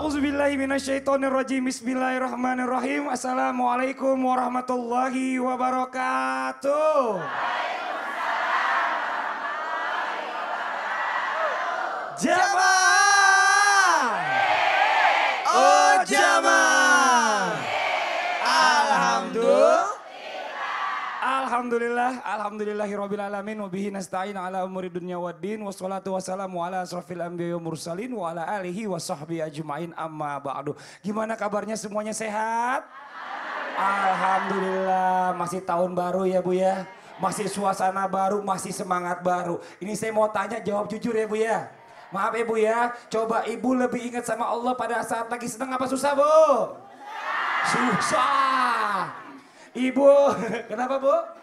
A'udzubillahiminasyaitonirrojim. Bismillahirrahmanirrahim. Assalamualaikum warahmatullahi wabarakatuh. Jamaah. Oh. Alhamdulillah, alhamdulillahirabbil alamin wa bihi nasta'in ala umuri dunya waddin wassalatu wassalamu ala asrafil anbiya'i mursalin wa ala alihi washabbi ajmain amma ba'du. Gimana kabarnya semuanya sehat? Alhamdulillah, masih tahun baru ya Bu ya. Masih suasana baru, masih semangat baru. Ini saya mau tanya jawab jujur ya Bu ya. Maaf ya bu ya, coba Ibu lebih ingat sama Allah pada saat lagi senang apa susah Bu? Susah. Ibu, kenapa Bu?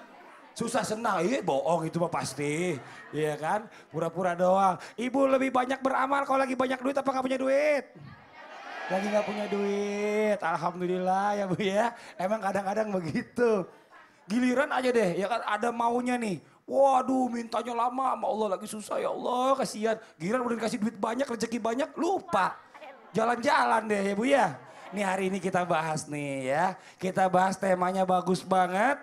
susah senang. Iya bohong itu mah pasti. Iya kan? Pura-pura doang. Ibu lebih banyak beramal kalau lagi banyak duit apa nggak punya duit? Lagi nggak punya duit. Alhamdulillah ya Bu ya. Emang kadang-kadang begitu. Giliran aja deh, ya kan ada maunya nih. Waduh mintanya lama sama Allah lagi susah ya Allah kasihan. Giliran udah dikasih duit banyak, rezeki banyak, lupa. Jalan-jalan deh ya Bu ya. ini hari ini kita bahas nih ya. Kita bahas temanya bagus banget.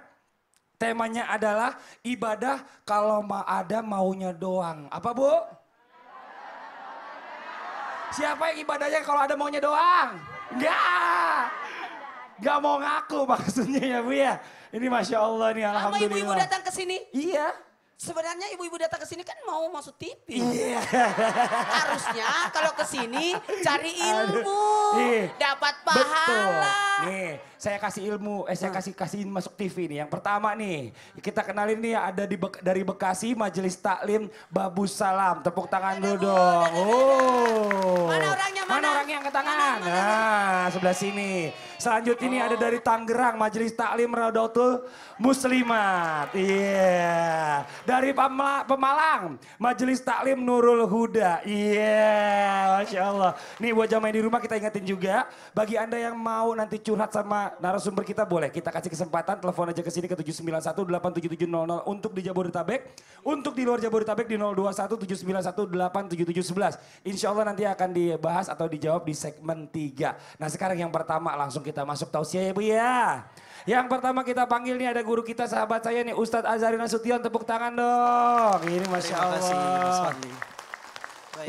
Temanya adalah ibadah kalau ma ada maunya doang. Apa bu? Siapa yang ibadahnya kalau ada maunya doang? Enggak. Enggak mau ngaku maksudnya ya bu ya. Ini masya Allah nih alhamdulillah. Apa ibu-ibu datang ke sini? Iya. Sebenarnya ibu-ibu datang ke sini kan mau masuk TV. Iya. Harusnya kalau ke sini cari ilmu, iya. dapat pahala. Nih, saya kasih ilmu, eh saya kasih kasihin masuk TV nih. Yang pertama nih, kita kenalin nih ada di Be dari Bekasi Majelis Taklim Babu Salam. Tepuk tangan dulu dong. Oh. Mana orangnya mana? Mana orangnya yang ke tangan? Mana, mana, mana. Nah, sebelah sini. Selanjutnya ini ada dari Tangerang, Majelis Taklim Raudatul Muslimat. Iya. Yeah. Dari Pemalang, Majelis Taklim Nurul Huda. Iya, yeah. Masya Allah. Nih buat jamaah di rumah kita ingetin juga. Bagi Anda yang mau nanti curhat sama narasumber kita boleh. Kita kasih kesempatan, telepon aja ke sini ke 791-87700 untuk di Jabodetabek. Untuk di luar Jabodetabek di 021-791-87711. Insya Allah nanti akan dibahas atau dijawab di segmen 3. Nah sekarang yang pertama langsung kita kita masuk tausiah ya Bu ya. Yang pertama kita panggil nih ada guru kita sahabat saya nih Ustadz Azari Nasution tepuk tangan dong. Ini Masya Allah. kasih Mas Fadli.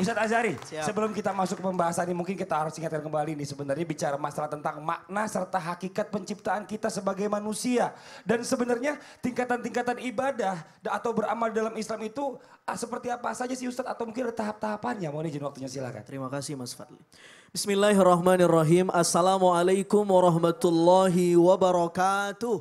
Ustadz Azari, sebelum kita masuk ke pembahasan ini mungkin kita harus ingatkan kembali nih sebenarnya bicara masalah tentang makna serta hakikat penciptaan kita sebagai manusia. Dan sebenarnya tingkatan-tingkatan ibadah atau beramal dalam Islam itu ah, seperti apa saja sih Ustadz atau mungkin ada tahap-tahapannya. Mohon izin waktunya silakan. Terima kasih Mas Fadli. Bismillahirrahmanirrahim. Assalamualaikum warahmatullahi wabarakatuh.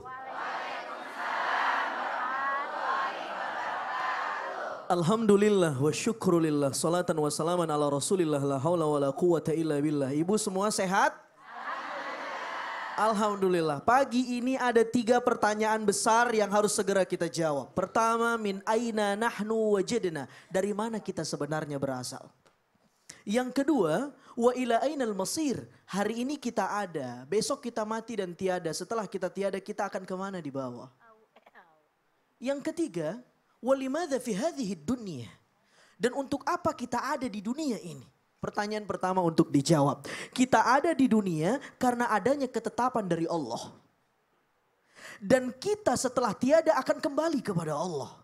Alhamdulillah wa syukrulillah. Salatan wa salaman ala rasulillah. La hawla wa la quwata illa billah. Ibu semua sehat? Alhamdulillah. Alhamdulillah. Pagi ini ada tiga pertanyaan besar yang harus segera kita jawab. Pertama, min aina nahnu wajidna. Dari mana kita sebenarnya berasal? Yang kedua, wa ila ainal masir. Hari ini kita ada, besok kita mati dan tiada. Setelah kita tiada, kita akan kemana di bawah? Yang ketiga, walimadha fi hadhihi dunia. Dan untuk apa kita ada di dunia ini? Pertanyaan pertama untuk dijawab. Kita ada di dunia karena adanya ketetapan dari Allah. Dan kita setelah tiada akan kembali kepada Allah.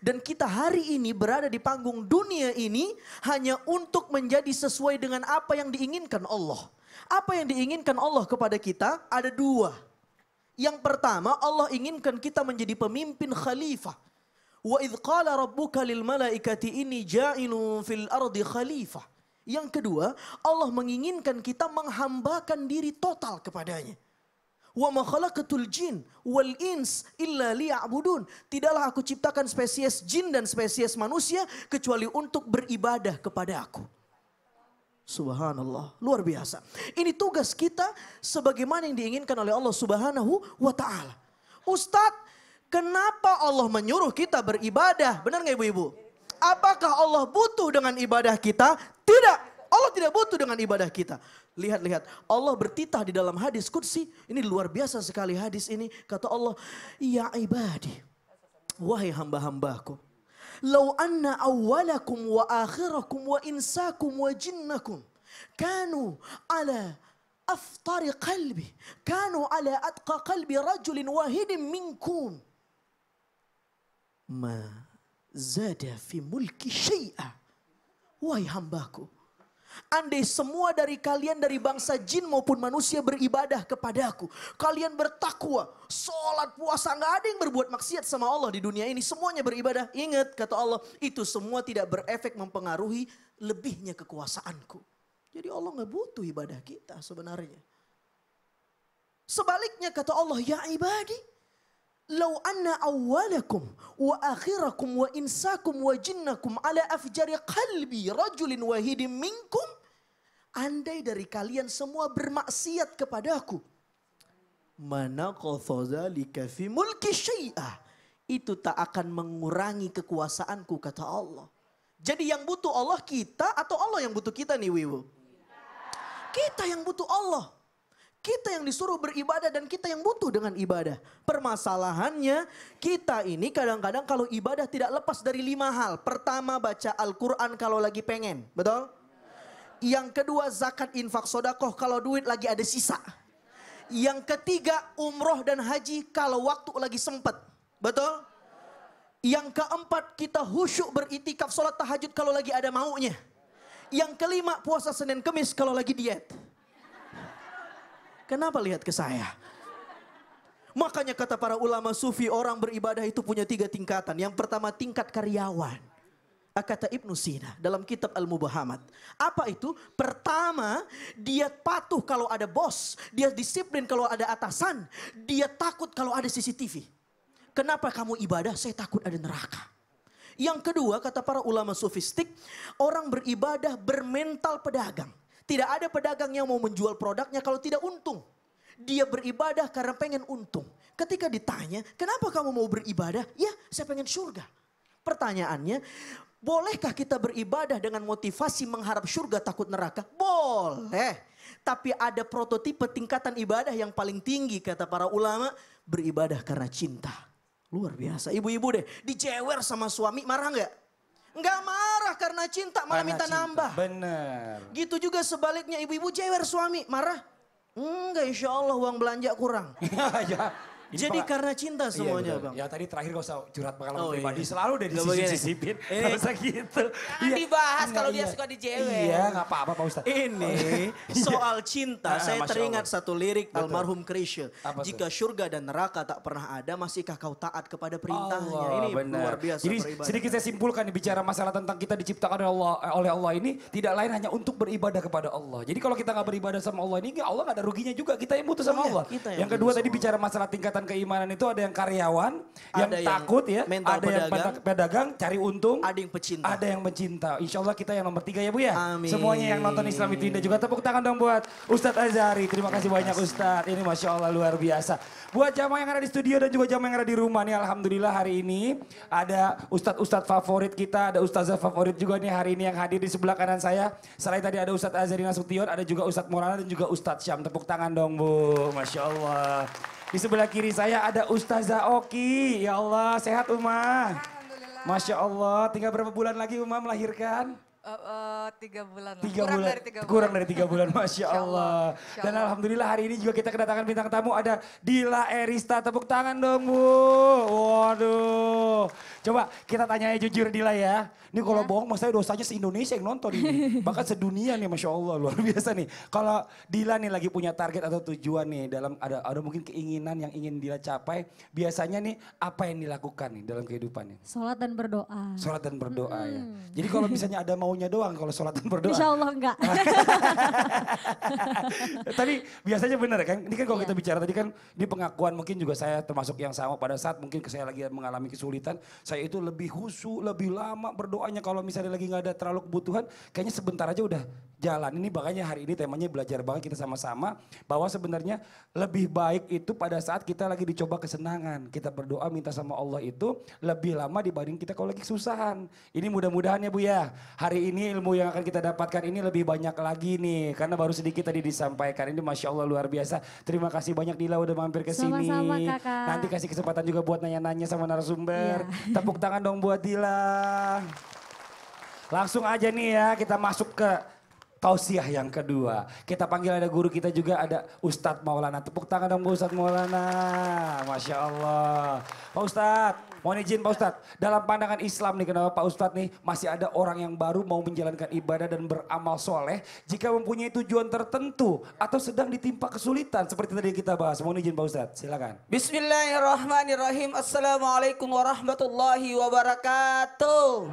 Dan kita hari ini berada di panggung dunia ini hanya untuk menjadi sesuai dengan apa yang diinginkan Allah. Apa yang diinginkan Allah kepada kita ada dua. Yang pertama Allah inginkan kita menjadi pemimpin khalifah. Wa idh qala rabbuka lil malaikati ini ja'ilun fil ardi khalifah. Yang kedua, Allah menginginkan kita menghambakan diri total kepadanya. Wa ma khalaqatul jin wal ins illa liya'budun. Tidaklah aku ciptakan spesies jin dan spesies manusia kecuali untuk beribadah kepada aku. Subhanallah, luar biasa. Ini tugas kita sebagaimana yang diinginkan oleh Allah Subhanahu wa taala. Ustaz, kenapa Allah menyuruh kita beribadah? Benar nggak ibu-ibu? Apakah Allah butuh dengan ibadah kita? Tidak tidak butuh dengan ibadah kita. Lihat-lihat, Allah bertitah di dalam hadis Qudsi. Ini luar biasa sekali hadis ini. Kata Allah, Ya ibadi, wahai hamba-hambaku. Lau anna awalakum wa akhirakum wa insakum wa jinnakum. Kanu ala aftari qalbi. Kanu ala atqa qalbi rajulin wahidin minkum. Ma zada fi mulki syai'a. Wahai hambaku. Andai semua dari kalian dari bangsa jin maupun manusia beribadah kepada Aku, Kalian bertakwa, sholat, puasa, nggak ada yang berbuat maksiat sama Allah di dunia ini. Semuanya beribadah. Ingat kata Allah, itu semua tidak berefek mempengaruhi lebihnya kekuasaanku. Jadi Allah nggak butuh ibadah kita sebenarnya. Sebaliknya kata Allah, ya ibadi. Lau anna awalakum wa akhirakum wa insakum wa jinnakum ala afjari qalbi rajulin wahidin minkum. Andai dari kalian semua bermaksiat kepadaku. Mana zalika fi mulki syai'ah. Itu tak akan mengurangi kekuasaanku kata Allah. Jadi yang butuh Allah kita atau Allah yang butuh kita nih Wiwu? Kita yang butuh Allah. Kita yang disuruh beribadah dan kita yang butuh dengan ibadah. Permasalahannya kita ini kadang-kadang kalau ibadah tidak lepas dari lima hal. Pertama baca Al-Quran kalau lagi pengen. Betul? Yang kedua zakat infak sodakoh kalau duit lagi ada sisa. Yang ketiga umroh dan haji kalau waktu lagi sempat, Betul? Yang keempat kita husyuk beritikaf sholat tahajud kalau lagi ada maunya. Yang kelima puasa Senin Kemis kalau lagi diet. Kenapa lihat ke saya? Makanya kata para ulama sufi orang beribadah itu punya tiga tingkatan. Yang pertama tingkat karyawan. Ah, kata Ibnu Sina dalam kitab Al-Mubahamat. Apa itu? Pertama, dia patuh kalau ada bos. Dia disiplin kalau ada atasan. Dia takut kalau ada CCTV. Kenapa kamu ibadah? Saya takut ada neraka. Yang kedua, kata para ulama sufistik, orang beribadah bermental pedagang. Tidak ada pedagang yang mau menjual produknya kalau tidak untung. Dia beribadah karena pengen untung. Ketika ditanya, kenapa kamu mau beribadah? Ya, saya pengen surga. Pertanyaannya, bolehkah kita beribadah dengan motivasi mengharap surga takut neraka? Boleh. Tapi ada prototipe tingkatan ibadah yang paling tinggi kata para ulama. Beribadah karena cinta. Luar biasa. Ibu-ibu deh, dijewer sama suami marah nggak? Nggak marah karena cinta, malah minta cinta. nambah. benar. Gitu juga sebaliknya ibu-ibu cewek suami, marah. Enggak insya Allah uang belanja kurang. ya. Jadi Pak, karena cinta iya, semuanya iya, bang. Ya tadi terakhir gak usah curhat pengalaman oh, iya, pribadi. Iya. Selalu udah disisipin. sisipin Gak usah gitu. Ya, ya, dibahas kalau iya. dia suka di jewe. Iya gak apa-apa Pak Ustadz. Ini soal cinta nah, saya teringat satu lirik Betul. almarhum Krisya. Jika surga dan neraka tak pernah ada masihkah kau taat kepada perintahnya. Allah, ini bener. luar biasa Jadi beribadah. sedikit saya simpulkan bicara masalah tentang kita diciptakan oleh Allah, eh, oleh Allah ini tidak lain hanya untuk beribadah kepada Allah. Jadi kalau kita gak beribadah sama Allah ini Allah gak ada ruginya juga kita yang butuh sama oh, Allah. Yang, yang kedua tadi bicara masalah tingkatan kegiatan keimanan itu ada yang karyawan, ada yang, yang takut ya, ada yang pedagang cari untung, ada yang pecinta. Ada yang mencinta. Insya Allah kita yang nomor tiga ya Bu ya. Amin. Semuanya yang nonton Islam itu indah juga tepuk tangan dong buat Ustadz Azhari. Terima kasih banyak Ustadz. Ini Masya Allah luar biasa. Buat jamaah yang ada di studio dan juga jamaah yang ada di rumah nih Alhamdulillah hari ini ada Ustadz-Ustadz favorit kita, ada Ustadz favorit juga nih hari ini yang hadir di sebelah kanan saya. Selain tadi ada Ustadz Azari Nasution, ada juga Ustadz Morana dan juga Ustadz Syam. Tepuk tangan dong Bu, Masya Allah. Di sebelah kiri saya ada Ustazah Oki. Ya Allah, sehat Umar. Masya Allah, tinggal berapa bulan lagi Umar melahirkan? Uh, uh, tiga bulan Tiga kurang bulan, dari tiga bulan. Kurang dari tiga bulan, Masya Allah. Dan Alhamdulillah hari ini juga kita kedatangan bintang tamu ada Dila Erista. Tepuk tangan dong Bu. Waduh. Coba kita tanya jujur Dila ya. Ini kalau ya. bohong maksudnya dosanya se-Indonesia yang nonton ini. Bahkan sedunia nih Masya Allah luar biasa nih. Kalau Dila nih lagi punya target atau tujuan nih dalam ada ada mungkin keinginan yang ingin Dila capai. Biasanya nih apa yang dilakukan nih dalam kehidupannya? Sholat dan berdoa. Sholat dan berdoa hmm. ya. Jadi kalau misalnya ada mau maunya doang kalau sholat dan berdoa. Insya Allah enggak. Tapi biasanya benar kan, ini kan kalau iya. kita bicara tadi kan, ini pengakuan mungkin juga saya termasuk yang sama pada saat mungkin saya lagi mengalami kesulitan, saya itu lebih husu, lebih lama berdoanya kalau misalnya lagi nggak ada terlalu kebutuhan, kayaknya sebentar aja udah jalan. Ini makanya hari ini temanya belajar banget kita sama-sama bahwa sebenarnya lebih baik itu pada saat kita lagi dicoba kesenangan. Kita berdoa minta sama Allah itu lebih lama dibanding kita kalau lagi kesusahan. Ini mudah-mudahan ya Bu ya. Hari ini ilmu yang akan kita dapatkan ini lebih banyak lagi nih karena baru sedikit tadi disampaikan. Ini Masya Allah luar biasa. Terima kasih banyak Dila udah mampir ke sini. Nanti kasih kesempatan juga buat nanya-nanya sama narasumber. Ya. Tepuk tangan dong buat Dila. Langsung aja nih ya kita masuk ke Tausiah yang kedua. Kita panggil ada guru kita juga ada Ustadz Maulana. Tepuk tangan dong Ustadz Maulana. Masya Allah. Pak Ustadz, mohon izin Pak Ustadz. Dalam pandangan Islam nih kenapa Pak Ustadz nih masih ada orang yang baru mau menjalankan ibadah dan beramal soleh. Jika mempunyai tujuan tertentu atau sedang ditimpa kesulitan. Seperti tadi kita bahas. Mohon izin Pak Ustadz, silakan. Bismillahirrahmanirrahim. Assalamualaikum warahmatullahi wabarakatuh.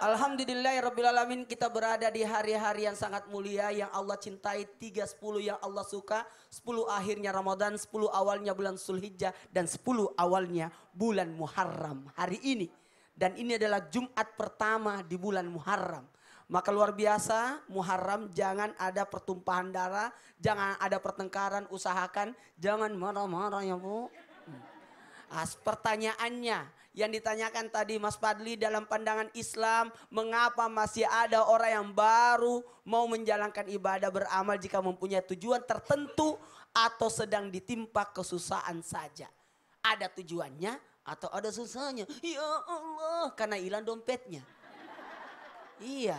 Alhamdulillah ya Alamin kita berada di hari-hari yang sangat mulia yang Allah cintai sepuluh yang Allah suka 10 akhirnya Ramadan 10 awalnya bulan sulhijjah dan 10 awalnya bulan Muharram hari ini dan ini adalah Jumat pertama di bulan Muharram maka luar biasa Muharram jangan ada pertumpahan darah jangan ada pertengkaran usahakan jangan marah-marah ya Bu hmm. As pertanyaannya yang ditanyakan tadi Mas Padli dalam pandangan Islam, mengapa masih ada orang yang baru mau menjalankan ibadah beramal jika mempunyai tujuan tertentu atau sedang ditimpa kesusahan saja? Ada tujuannya atau ada susahnya? Ya Allah, karena hilang dompetnya. iya.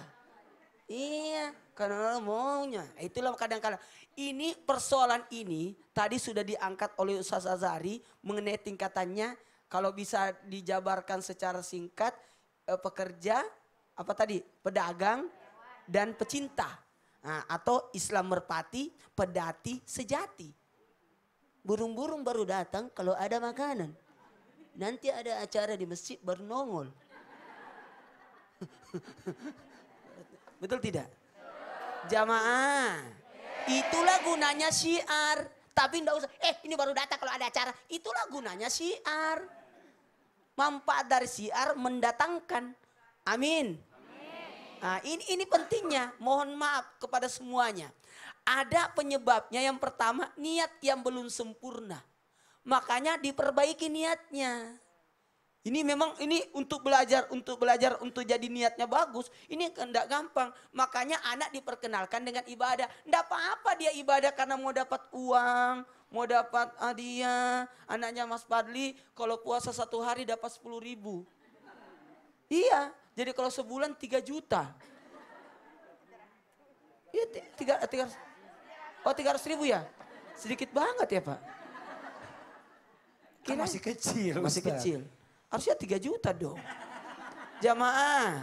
Iya, karena maunya. Itulah kadang-kadang. Ini persoalan ini tadi sudah diangkat oleh Ustaz Azari mengenai tingkatannya. Kalau bisa dijabarkan secara singkat, eh, pekerja, apa tadi, pedagang, dan pecinta. Nah, atau Islam merpati, pedati, sejati. Burung-burung baru datang kalau ada makanan. Nanti ada acara di masjid bernongol. Betul tidak? Jamaah. Itulah gunanya syiar. Tapi enggak usah, eh ini baru datang kalau ada acara. Itulah gunanya syiar. Manfaat dari syiar mendatangkan. Amin. Nah, ini, ini pentingnya. Mohon maaf kepada semuanya. Ada penyebabnya yang pertama, niat yang belum sempurna. Makanya diperbaiki niatnya. Ini memang ini untuk belajar, untuk belajar, untuk jadi niatnya bagus. Ini enggak gampang. Makanya anak diperkenalkan dengan ibadah. Enggak apa-apa dia ibadah karena mau dapat uang, mau dapat hadiah. Ah, Anaknya Mas Padli kalau puasa satu hari dapat sepuluh ribu. Iya, jadi kalau sebulan tiga juta. Iya, tiga, tiga, oh ratus ribu ya? Sedikit banget ya Pak. kan masih kecil. Masih Ustaz. kecil. Harusnya 3 juta dong. Jamaah.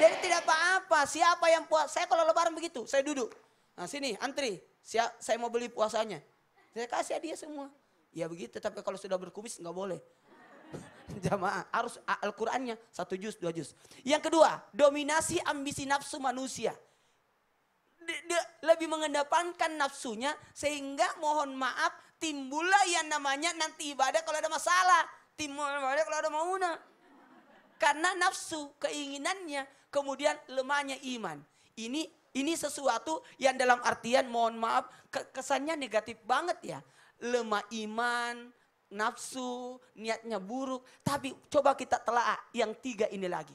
Jadi tidak apa-apa. Siapa yang puasa? Saya kalau lebaran begitu, saya duduk. Nah sini, antri. Saya, saya mau beli puasanya. Saya kasih dia semua. Ya begitu, tapi kalau sudah berkumis nggak boleh. Jamaah, harus Al-Qur'annya satu juz, dua juz. Yang kedua, dominasi ambisi nafsu manusia. Dia lebih mengendapankan nafsunya sehingga mohon maaf timbullah yang namanya nanti ibadah kalau ada masalah timbul balik kalau ada mauna. Karena nafsu, keinginannya, kemudian lemahnya iman. Ini ini sesuatu yang dalam artian mohon maaf kesannya negatif banget ya. Lemah iman, nafsu, niatnya buruk. Tapi coba kita telaah yang tiga ini lagi.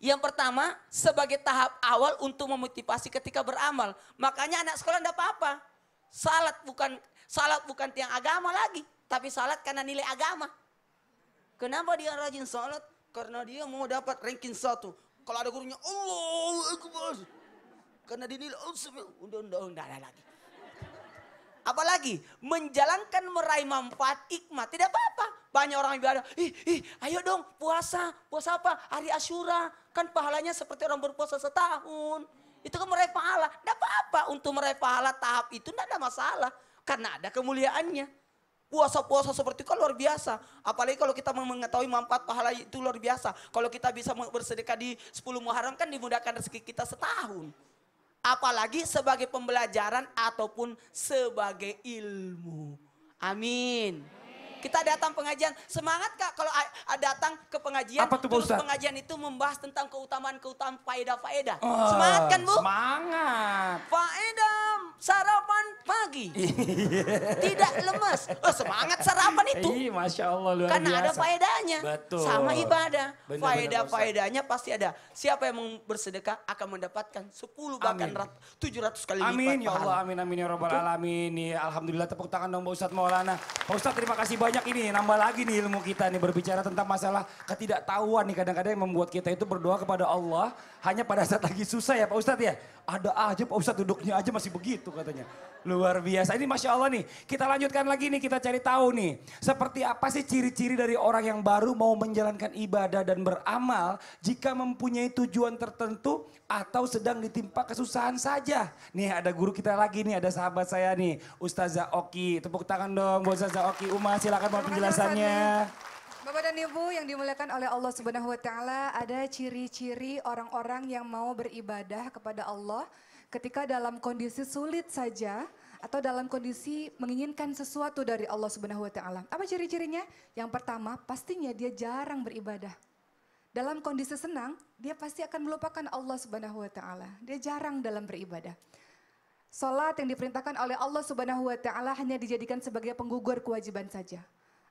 Yang pertama sebagai tahap awal untuk memotivasi ketika beramal. Makanya anak sekolah tidak apa-apa. Salat bukan salat bukan tiang agama lagi, tapi salat karena nilai agama. Kenapa dia rajin salat? Karena dia mau dapat ranking satu. Kalau ada gurunya, Allah Akbar. Karena dinilai, udah, udah, udah, ada lagi. Apalagi menjalankan meraih manfaat hikmah tidak apa-apa. Banyak orang ibadah, ih, ih, ayo dong puasa, puasa apa? Hari Asyura kan pahalanya seperti orang berpuasa setahun. Itu kan meraih pahala. Tidak apa-apa untuk meraih pahala tahap itu tidak ada masalah. Karena ada kemuliaannya. Puasa-puasa seperti itu kan luar biasa. Apalagi kalau kita mengetahui manfaat pahala itu luar biasa. Kalau kita bisa bersedekah di 10 Muharram kan dimudahkan rezeki kita setahun. Apalagi sebagai pembelajaran ataupun sebagai ilmu. Amin. Kita datang pengajian, semangat Kak kalau datang ke pengajian. Apa tuh, terus pengajian itu membahas tentang keutamaan-keutamaan faedah-faedah. Oh, semangat kan Bu? Semangat. Faedah sarapan pagi. Iya. Tidak lemes. Oh, semangat sarapan itu. Iya, Masya Allah luar Karena biasa. ada faedahnya. Betul. Sama ibadah. Faedah-faedahnya pasti ada. Siapa yang bersedekah akan mendapatkan 10 bahkan amin. 700 kali lipat. Amin ya Allah, amin amin ya robbal alamin. Ya, Alhamdulillah tepuk tangan dong bu Ustadz Maulana. Ustadz terima kasih banyak banyak ini, nambah lagi nih ilmu kita nih berbicara tentang masalah ketidaktahuan nih kadang-kadang yang membuat kita itu berdoa kepada Allah hanya pada saat lagi susah ya Pak Ustadz ya. Ada aja Pak Ustadz duduknya aja masih begitu katanya. Luar biasa. Ini Masya Allah nih, kita lanjutkan lagi nih kita cari tahu nih. Seperti apa sih ciri-ciri dari orang yang baru mau menjalankan ibadah dan beramal jika mempunyai tujuan tertentu atau sedang ditimpa kesusahan saja. Nih ada guru kita lagi nih, ada sahabat saya nih, Ustazah Oki. Tepuk tangan dong buat Ustazah Oki. Umar silakan silakan mohon penjelasannya. Bapak dan Ibu yang dimuliakan oleh Allah Subhanahu wa taala, ada ciri-ciri orang-orang yang mau beribadah kepada Allah ketika dalam kondisi sulit saja atau dalam kondisi menginginkan sesuatu dari Allah Subhanahu wa taala. Apa ciri-cirinya? Yang pertama, pastinya dia jarang beribadah. Dalam kondisi senang, dia pasti akan melupakan Allah Subhanahu wa taala. Dia jarang dalam beribadah. Salat yang diperintahkan oleh Allah Subhanahu wa taala hanya dijadikan sebagai penggugur kewajiban saja.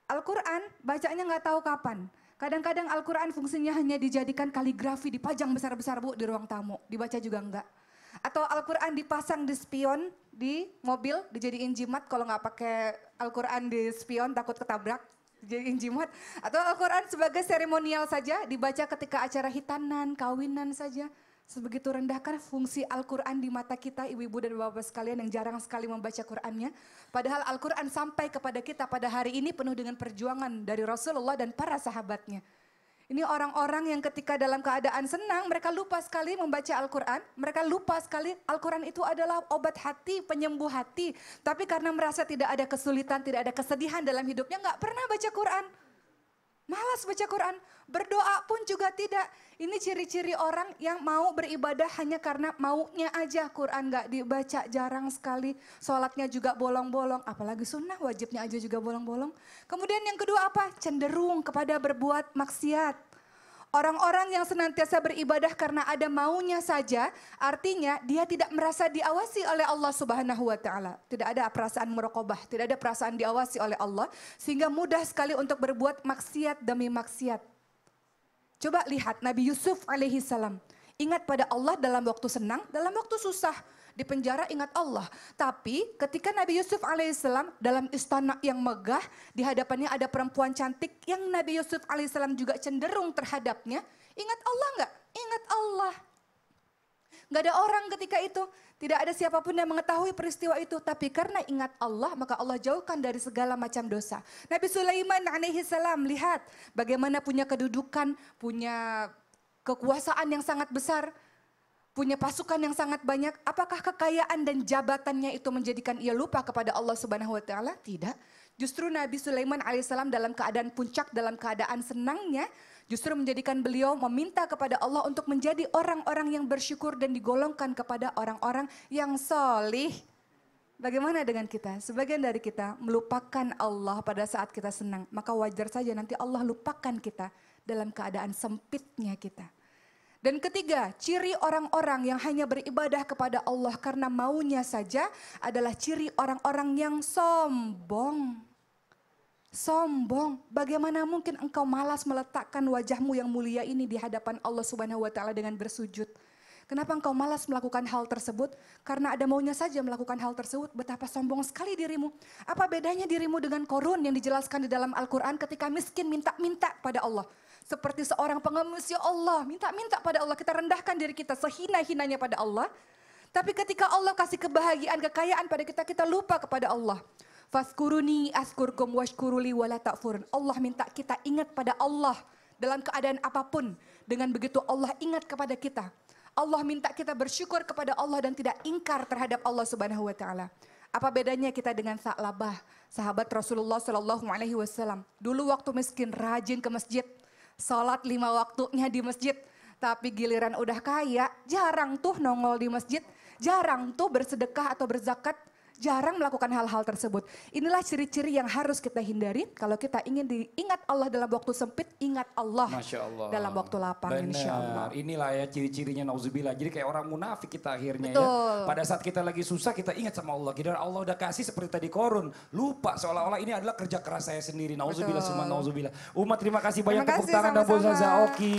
Al-Qur'an bacanya nggak tahu kapan. Kadang-kadang Al-Qur'an fungsinya hanya dijadikan kaligrafi dipajang besar-besar Bu di ruang tamu, dibaca juga enggak. Atau Al-Quran dipasang di spion, di mobil, dijadiin jimat. Kalau nggak pakai Al-Quran di spion takut ketabrak, jadi jimat. Atau Al-Quran sebagai seremonial saja, dibaca ketika acara hitanan, kawinan saja. Sebegitu rendahkan fungsi Al-Quran di mata kita ibu-ibu dan bapak-bapak sekalian yang jarang sekali membaca Qurannya. Padahal Al-Quran sampai kepada kita pada hari ini penuh dengan perjuangan dari Rasulullah dan para sahabatnya. Ini orang-orang yang ketika dalam keadaan senang mereka lupa sekali membaca Al-Quran. Mereka lupa sekali Al-Quran itu adalah obat hati, penyembuh hati. Tapi karena merasa tidak ada kesulitan, tidak ada kesedihan dalam hidupnya nggak pernah baca Quran. Malas baca Quran, berdoa pun juga tidak. Ini ciri-ciri orang yang mau beribadah hanya karena maunya aja. Quran gak dibaca, jarang sekali. Sholatnya juga bolong-bolong, apalagi sunnah wajibnya aja juga bolong-bolong. Kemudian yang kedua apa? Cenderung kepada berbuat maksiat. Orang-orang yang senantiasa beribadah karena ada maunya saja, artinya dia tidak merasa diawasi oleh Allah Subhanahu wa taala. Tidak ada perasaan merokobah, tidak ada perasaan diawasi oleh Allah sehingga mudah sekali untuk berbuat maksiat demi maksiat. Coba lihat Nabi Yusuf alaihi salam. Ingat pada Allah dalam waktu senang, dalam waktu susah di penjara ingat Allah. Tapi ketika Nabi Yusuf alaihissalam dalam istana yang megah, di hadapannya ada perempuan cantik yang Nabi Yusuf alaihissalam juga cenderung terhadapnya, ingat Allah nggak? Ingat Allah. Gak ada orang ketika itu, tidak ada siapapun yang mengetahui peristiwa itu. Tapi karena ingat Allah, maka Allah jauhkan dari segala macam dosa. Nabi Sulaiman alaihi salam, lihat bagaimana punya kedudukan, punya kekuasaan yang sangat besar punya pasukan yang sangat banyak, apakah kekayaan dan jabatannya itu menjadikan ia lupa kepada Allah Subhanahu wa taala? Tidak. Justru Nabi Sulaiman alaihissalam dalam keadaan puncak, dalam keadaan senangnya, justru menjadikan beliau meminta kepada Allah untuk menjadi orang-orang yang bersyukur dan digolongkan kepada orang-orang yang solih. Bagaimana dengan kita? Sebagian dari kita melupakan Allah pada saat kita senang. Maka wajar saja nanti Allah lupakan kita dalam keadaan sempitnya kita. Dan ketiga, ciri orang-orang yang hanya beribadah kepada Allah karena maunya saja adalah ciri orang-orang yang sombong. Sombong, bagaimana mungkin engkau malas meletakkan wajahmu yang mulia ini di hadapan Allah Subhanahu wa taala dengan bersujud? Kenapa engkau malas melakukan hal tersebut? Karena ada maunya saja melakukan hal tersebut, betapa sombong sekali dirimu. Apa bedanya dirimu dengan korun yang dijelaskan di dalam Al-Qur'an ketika miskin minta-minta pada Allah? Seperti seorang pengemis ya Allah, minta-minta pada Allah, kita rendahkan diri kita sehina-hinanya pada Allah. Tapi ketika Allah kasih kebahagiaan, kekayaan pada kita, kita lupa kepada Allah. Faskuruni askurkum washkuruli wala takfurun. Allah minta kita ingat pada Allah dalam keadaan apapun. Dengan begitu Allah ingat kepada kita. Allah minta kita bersyukur kepada Allah dan tidak ingkar terhadap Allah Subhanahu wa taala. Apa bedanya kita dengan Sa'labah, sahabat Rasulullah Shallallahu Alaihi Wasallam? Dulu waktu miskin rajin ke masjid, sholat lima waktunya di masjid. Tapi giliran udah kaya, jarang tuh nongol di masjid, jarang tuh bersedekah atau berzakat, jarang melakukan hal-hal tersebut. Inilah ciri-ciri yang harus kita hindari kalau kita ingin diingat Allah dalam waktu sempit, ingat Allah, Allah. dalam waktu lapang Benar. insya Allah. Inilah ya ciri-cirinya nauzubillah. Jadi kayak orang munafik kita akhirnya ya. Betul. ya. Pada saat kita lagi susah kita ingat sama Allah. Kira Allah udah kasih seperti tadi korun, lupa seolah-olah ini adalah kerja keras saya sendiri. Nauzubillah semua nauzubillah. Umat terima kasih banyak terima kasih, tepuk tangan dan Oki.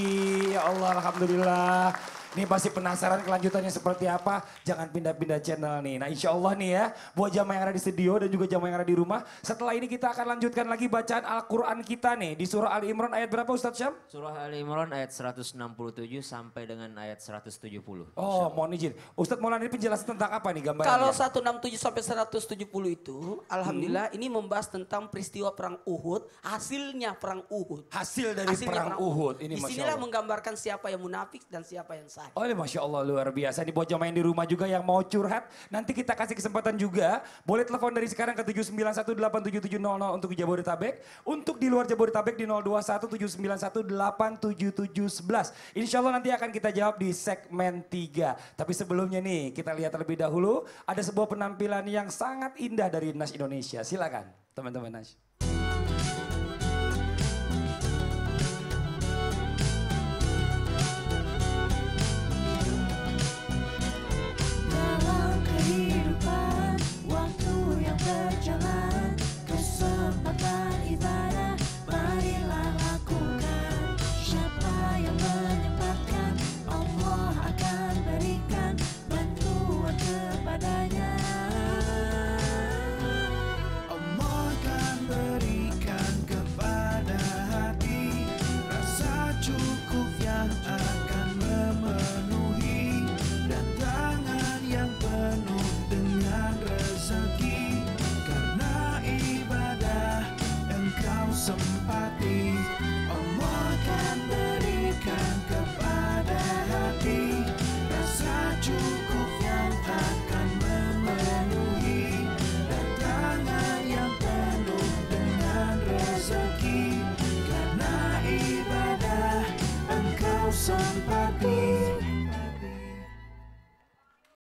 Ya Allah alhamdulillah. Nih pasti penasaran kelanjutannya seperti apa. Jangan pindah-pindah channel nih. Nah insya Allah nih ya. Buat jamaah yang ada di studio dan juga jamaah yang ada di rumah. Setelah ini kita akan lanjutkan lagi bacaan Al-Quran kita nih. Di surah Ali Imran ayat berapa Ustadz Syam? Surah Ali Imran ayat 167 sampai dengan ayat 170. Oh mohon izin. Ustadz Maulana ini penjelasan tentang apa nih gambarnya? Kalau 167 sampai 170 itu. Alhamdulillah hmm. ini membahas tentang peristiwa perang Uhud. Hasilnya perang Uhud. Hasil dari perang, perang Uhud. Uhud. Ini Disinilah menggambarkan siapa yang munafik dan siapa yang salah. Ustadz. Oh Masya Allah luar biasa. Ini buat jamaah yang di rumah juga yang mau curhat. Nanti kita kasih kesempatan juga. Boleh telepon dari sekarang ke 7918770 untuk Jabodetabek. Untuk di luar Jabodetabek di sebelas Insya Allah nanti akan kita jawab di segmen 3. Tapi sebelumnya nih kita lihat terlebih dahulu. Ada sebuah penampilan yang sangat indah dari Nas Indonesia. Silakan teman-teman Nas.